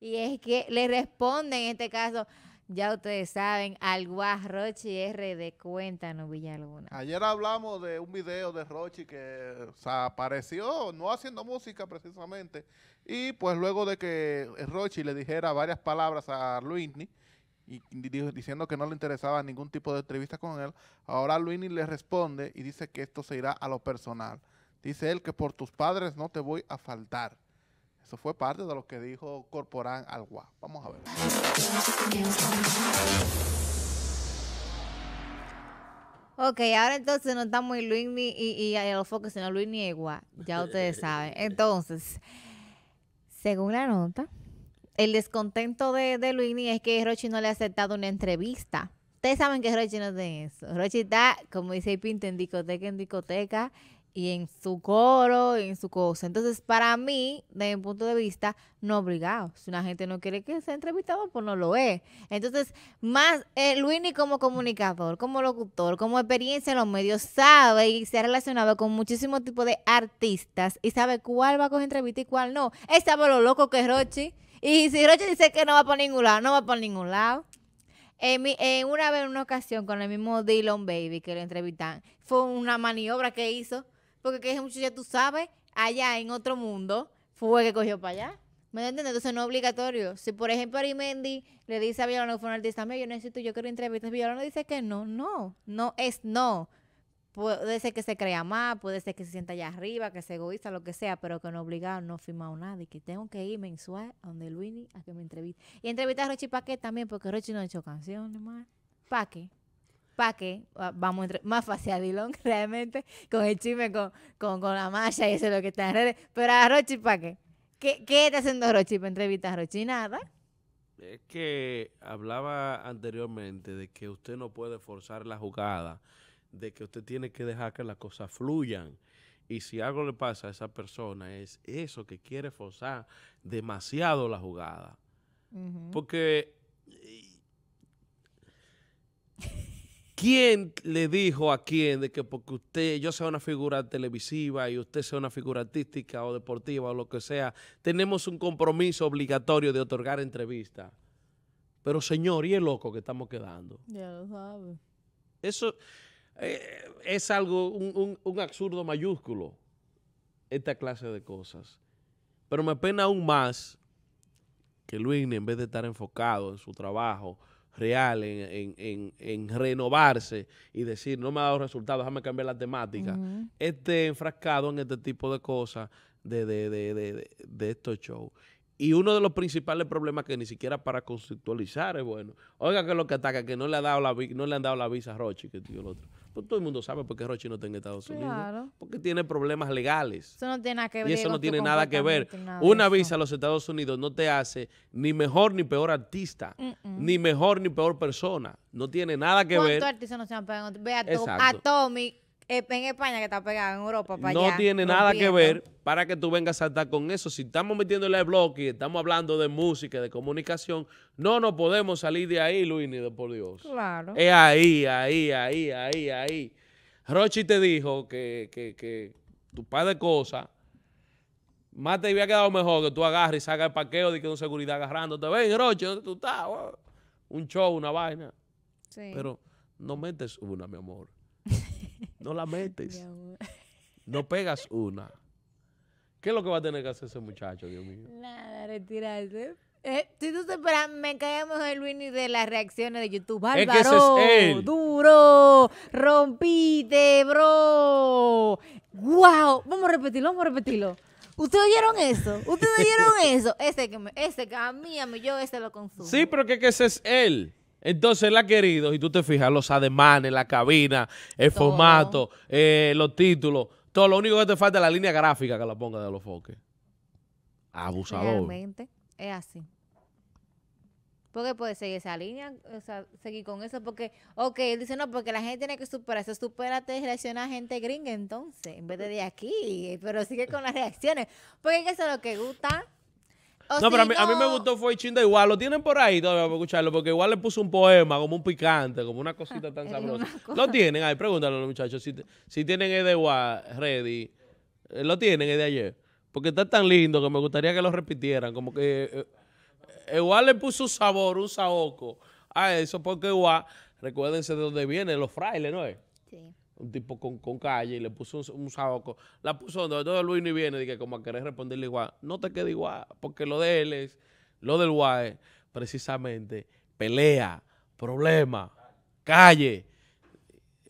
Y es que le responde, en este caso, ya ustedes saben, al Guas Rochi R de Cuéntanos Alguna. Ayer hablamos de un video de Rochi que se apareció no haciendo música precisamente. Y pues luego de que Rochi le dijera varias palabras a Luini, y diciendo que no le interesaba ningún tipo de entrevista con él, ahora Luini le responde y dice que esto se irá a lo personal. Dice él que por tus padres no te voy a faltar. Eso fue parte de lo que dijo Corporán Alguá. Vamos a ver. Ok, ahora entonces no estamos en Luis y, y, a los focos, sino Luis ni Ya ustedes saben. Entonces, según la nota, el descontento de, de ni es que Rochi no le ha aceptado una entrevista. Ustedes saben que Rochi no de eso. Rochi está, como dice Pinto, en discoteca, en discoteca, y en su coro, y en su cosa. Entonces, para mí, desde mi punto de vista, no obligado. Si una gente no quiere que sea entrevistado, pues no lo es. Entonces, más eh, Luini como comunicador, como locutor, como experiencia en los medios, sabe y se ha relacionado con muchísimo tipos de artistas y sabe cuál va a coger entrevista y cuál no. Él sabe lo loco que es Rochi. Y si Rochi dice que no va por ningún lado, no va por ningún lado. En, una vez, una ocasión, con el mismo Dylan Baby que lo entrevistan, fue una maniobra que hizo porque que es muchacho ya tú sabes, allá en otro mundo, fue que cogió para allá. ¿Me entiendes? Entonces no es obligatorio. Si por ejemplo Arimendi le dice a Violano que fue un artista mío, yo necesito, yo quiero entrevistas, Villalona dice que no, no, no es no. Puede ser que se crea más, puede ser que se sienta allá arriba, que es egoísta, lo que sea, pero que no obligado, no firmado nada y que tengo que ir mensual a donde Luini a que me entreviste. Y entrevistar a Rochi qué también, porque Rochi no ha hecho canciones más. ¿Para qué? ¿Para qué? Vamos más fácil a Dilon, realmente, con el chisme, con, la malla y eso es lo que está en redes. Pero a Rochi, Paque, qué? qué? está haciendo Rochi para entrevistar a Rochi? Nada. Es que hablaba anteriormente de que usted no puede forzar la jugada, de que usted tiene que dejar que las cosas fluyan. Y si algo le pasa a esa persona es eso que quiere forzar demasiado la jugada. Porque ¿Quién le dijo a quién de que porque usted, yo sea una figura televisiva y usted sea una figura artística o deportiva o lo que sea, tenemos un compromiso obligatorio de otorgar entrevistas? Pero señor, ¿y el loco que estamos quedando? Ya lo sabe. Eso eh, es algo, un, un absurdo mayúsculo, esta clase de cosas. Pero me pena aún más que Luis, en vez de estar enfocado en su trabajo, real en, renovarse y decir, no me ha dado resultados, déjame cambiar la temática, Este enfrascado en este tipo de cosas de, de, de, estos shows. Y uno de los principales problemas que ni siquiera para conceptualizar es bueno. Oiga que lo que ataca, que no le, ha dado la, no le han dado la visa a Rochi, que tío el otro. Pues, todo el mundo sabe por qué roche no está en Estados Unidos. Porque tiene problemas legales. Eso no tiene nada que ver. Y eso no tiene nada que ver. Una visa a los Estados Unidos no te hace ni mejor ni peor artista, ni mejor ni peor persona. No tiene nada que ver. artistas no se Ve a Tommy eh, en España que está pegada en Europa no tiene nada que ver para que tú vengas a saltar con eso. Si estamos metiendo el bloque y estamos hablando de música, de comunicación, no nos podemos salir de ahí, Luis, ni de por Dios. Claro. Es ahí, ahí, ahí, ahí, ahí. Rochi te dijo que, tu par de cosas, más te había quedado mejor que tú agarres y salgas el parqueo de que un seguridad agarrándote. Ven, Rochi, ¿dónde tú estás? Un show, una vaina. Sí. Pero no metes una, mi amor. No la metes. No pegas una. ¿Qué es lo que va a tener que hacer ese muchacho, Dios mío? Nada, retirarse. Eh, si tú te esperas, me caemos el Winnie de las reacciones de YouTube. ¡Bárbaro! es duro, rompite, bro. Wow, vamos a repetirlo, vamos a repetirlo. ¿Ustedes oyeron eso? ¿Ustedes oyeron eso? Ese que me, ese que a mí, a yo ese lo consumo. Sí, pero que, que ese es él. Entonces la querido, y tú te fijas, los ademanes, la cabina, el formato, eh, los títulos, todo. Lo único que te falta es la línea gráfica que la ponga de los foques. Abusador. Realmente es así. Porque puede seguir esa línea, o sea, seguir con eso, porque, ok, él dice, no, porque la gente tiene que superarse, supérate y reaccionar a gente gringa entonces, en vez de de aquí, pero sigue con las reacciones, porque eso es lo que gusta no, pero a mí, me gustó fue Chinda igual. Lo tienen por ahí todavía para escucharlo, porque igual le puso un poema, como un picante, como una cosita tan sabrosa. Lo tienen ahí, pregúntale a los muchachos si, si tienen el de igual, ready. Eh, lo tienen el de ayer. Porque está tan lindo que me gustaría que lo repitieran. Como que eh, eh, igual le puso un sabor, un saoco a eso, porque igual, recuérdense de dónde viene, los frailes, ¿no es? Sí un tipo con, calle y le puso un, un La puso donde todo Luis ni viene, que como a querer responderle igual. No te quede igual, porque lo de él es, lo del guay, precisamente, pelea, problema, calle.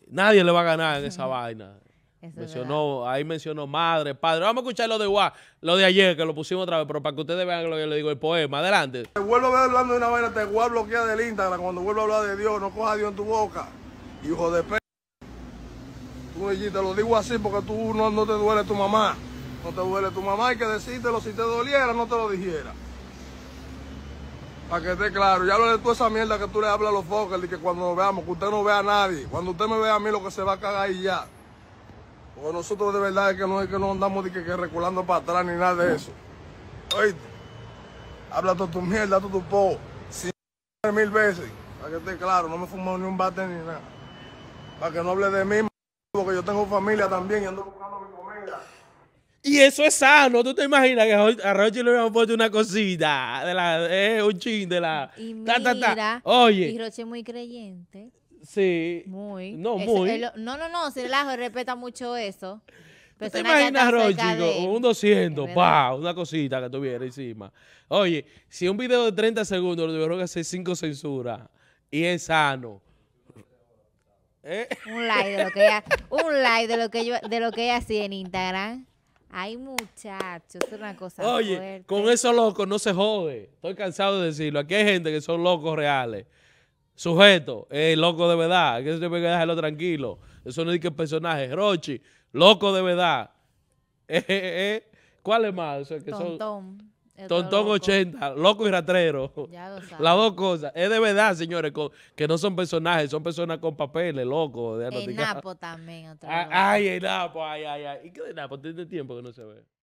Nadie le va a ganar en esa vaina. mencionó, ahí mencionó madre, padre. Vamos a escuchar lo de guay lo de ayer, que lo pusimos otra vez, pero para que ustedes vean lo que le digo, el poema. Adelante. Te vuelvo a ver hablando de una vaina, te voy a bloquear del Instagram. Cuando vuelvo a hablar de Dios, no coja a Dios en tu boca. Hijo de y te lo digo así porque tú no, te duele tu mamá. No te duele tu mamá, hay que decírtelo. Si te doliera, no te lo dijera. Para que esté claro, ya lo de toda esa mierda que tú le hablas a los focos, Y que cuando nos veamos, que usted no vea a nadie. Cuando usted me vea a mí, lo que se va a cagar y ya. Porque nosotros de verdad es que no, es que no andamos de que, reculando para atrás ni nada de eso. Oíste, habla toda tu mierda, todo tu po. Si mil veces, para que esté claro, no me fumo ni un bate ni nada. Para que no hable de mí porque yo tengo familia también y ando buscando mi comida. Y eso es sano. ¿Tú te imaginas que a Rochi le hubieran puesto una cosita? De la, eh, un chin de la. Y mira, ta, ta, ta. Oye. Y Roche es muy creyente. Sí. Muy. No, muy. no, no, no. Se ajo respeta mucho eso. ¿Tú te imaginas, Rochi, un 200, pa, una cosita que tuviera encima? Oye, si un video de 30 segundos lo tuvieron que hacer 5 censuras y es sano eh. Un like de lo que ella, un de lo que de lo que ella hacía en Instagram. hay muchachos, una cosa Oye, con esos locos no se jode. Estoy cansado de decirlo. Aquí hay gente que son locos reales. Sujeto, eh, loco de verdad. Que se dejarlo tranquilo. Eso no es que personaje. Rochi, loco de verdad. Eh, ¿Cuál es más? Tontón 80, loco y ratrero. Las dos cosas. Es de verdad, señores, que no son personajes, son personas con papeles, loco. De Napo también. Otra ay, ah, vez. ay, el Napo, ay, ay, ay. ¿Y qué de Napo? Tiene tiempo que no se ve.